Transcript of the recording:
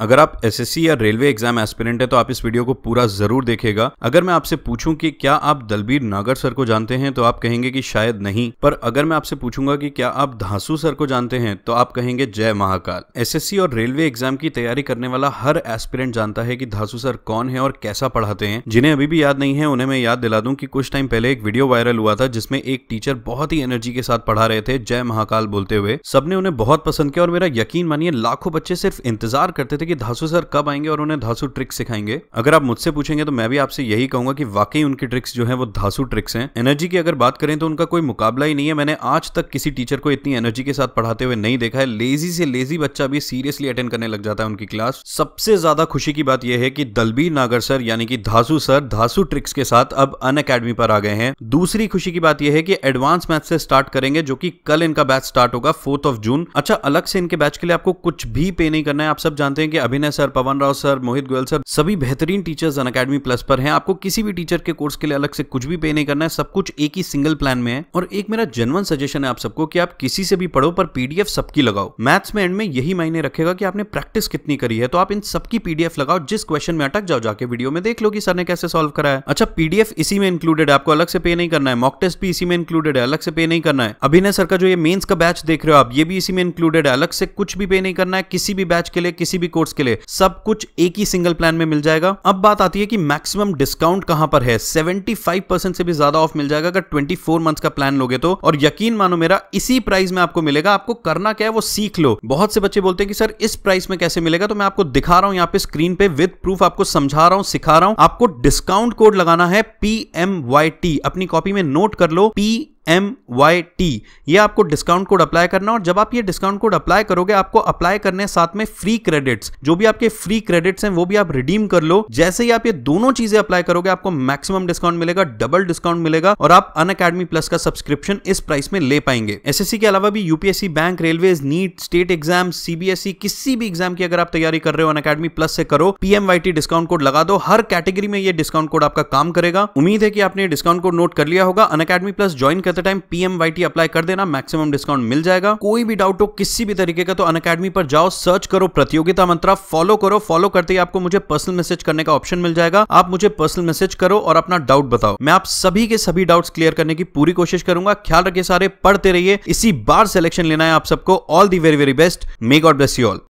अगर आप एसएससी या रेलवे एग्जाम एस्पिरेंट हैं तो आप इस वीडियो को पूरा जरूर देखेगा अगर मैं आपसे पूछूं कि क्या आप दलबीर नागर सर को जानते हैं तो आप कहेंगे कि शायद नहीं पर अगर मैं आपसे पूछूंगा कि क्या आप धासु सर को जानते हैं तो आप कहेंगे जय महाकाल एस और रेलवे एग्जाम की तैयारी करने वाला हर एस्पिरेंट जानता है की धासू सर कौन है और कैसा पढ़ाते हैं जिन्हें अभी भी याद नहीं है उन्हें मैं याद दिला दूं कि कुछ टाइम पहले एक वीडियो वायरल हुआ था जिसमें एक टीचर बहुत ही एनर्जी के साथ पढ़ा रहे थे जय महाकाल बोलते हुए सबने उन्हें बहुत पसंद किया और मेरा यकीन मानिए लाखों बच्चे सिर्फ इंतजार करते थे कि धासु सर कब आएंगे और उन्हें धासु ट्रिक्स सिखाएंगे अगर आप मुझसे पूछेंगे तो मैं भी आपसे यही कहूंगा कि वाकई उनकी ट्रिक्स जो है वो धासु ट्रिक्स हैं एनर्जी की अगर बात करें तो उनका कोई मुकाबला ही नहीं है मैंने आज तक किसी टीचर को इतनी एनर्जी के साथ पढ़ाते हुए नहीं देखा है लेजी से लेजी बच्चा भी सीरियसली अटेंड करने लग जाता है उनकी क्लास सबसे ज्यादा खुशी की बात यह है कि दलबीर नागर सर यानी कि धासु सर धासु ट्रिक्स के साथ अब अन पर आ गए हैं दूसरी खुशी की बात यह है कि एडवांस मैथ से स्टार्ट करेंगे जो कि कल इनका बैच स्टार्ट होगा फोर्थ ऑफ जून अच्छा अलग से इनके बैच के लिए आपको कुछ भी पे नहीं करना है आप सब जानते हैं कि कि Abhinay sir Pawan Rao sir Mohit Goyal sir सभी बेहतरीन टीचर्स अन अकेडमी प्लस पर हैं आपको किसी भी टीचर के कोर्स के लिए अलग से कुछ भी पे नहीं करना है सब कुछ एक ही सिंगल प्लान में है और एक मेरा जनवन सजेशन है आप सबको कि आप किसी से भी पढ़ो पर पीडीएफ सबकी लगाओ मैथ्स में एंड में यही मायने रखेगा कि आपने प्रैक्टिस कितनी करी है तो आप इन सबकी पीडीएफ लगाओ जिस क्वेश्चन में अटक जाओ जाके वीडियो में देख लो कि सर ने कैसे सॉल्व करा है अच्छा पीडीएफ इसी में इंक्लूडेड है आपको अलग से पे नहीं करना है मॉक टेस्ट भी इसी में इंक्लूडेड है अलग से पे नहीं करना है अभिनय सर का जो ये मेन्स का बैच देख रहे हो आप ये भी इसी में इंक्लूडेड है अलग से कुछ भी पे नहीं करना है किसी भी बैच के लिए किसी भी कोर्स कोर्स के लिए सब कुछ एक ही सिंगल प्लान में मिल जाएगा अब बात आती है कि मैक्सिमम डिस्काउंट कहां पर है 75% से भी ज्यादा ऑफ मिल जाएगा अगर 24 मंथ्स का प्लान लोगे तो और यकीन मानो मेरा इसी प्राइस में आपको मिलेगा आपको करना क्या है वो सीख लो बहुत से बच्चे बोलते हैं कि सर इस प्राइस में कैसे मिलेगा तो मैं आपको दिखा रहा हूं यहाँ पे स्क्रीन पे विद प्रूफ आपको समझा रहा हूं सिखा रहा हूं आपको डिस्काउंट कोड लगाना है पी अपनी कॉपी में नोट कर लो पी एम वाई टी ये आपको डिस्काउंट कोड अप्लाई करना और जब आप ये डिस्काउंट कोड अप्लाई करोगे आपको अप्लाई करने साथ में फ्री क्रेडिट्स जो भी आपके फ्री क्रेडिट्स हैं वो भी आप रिडीम कर लो जैसे ही आप ये दोनों चीजें अप्लाई करोगे आपको मैक्सिमम डिस्काउंट मिलेगा डबल डिस्काउंट मिलेगा और आप अन अकेडमी प्लस का सब्सक्रिप्शन इस प्राइस में ले पाएंगे एस के अलावा भी UPSC bank railway NEET state exam CBSE किसी भी एग्जाम की अगर आप तैयारी कर रहे हो अन अकेडमी प्लस से करो पीएमवाईटी डिस्काउंट कोड लगा दो हर कैटेगरी में यह डिस्काउंट कोड आपका काम करेगा उम्मीद है कि आपने डिस्काउंट कोड नोट कर लिया होगा अन प्लस ज्वाइन करते द टाइम पीएमवाईटी अप्लाई कर देना मैक्सिमम डिस्काउंट मिल जाएगा कोई भी डाउट हो किसी भी तरीके का तो अन पर जाओ सर्च करो प्रतियोगिता मंत्रा फॉलो करो फॉलो करते ही आपको मुझे पर्सनल मैसेज करने का ऑप्शन मिल जाएगा आप मुझे पर्सनल मैसेज करो और अपना डाउट बताओ मैं आप सभी के सभी डाउट्स क्लियर करने की पूरी कोशिश करूंगा ख्याल रखिए सारे पढ़ते रहिए इसी बार सिलेक्शन लेना है आप सबको all the very very best may God bless you all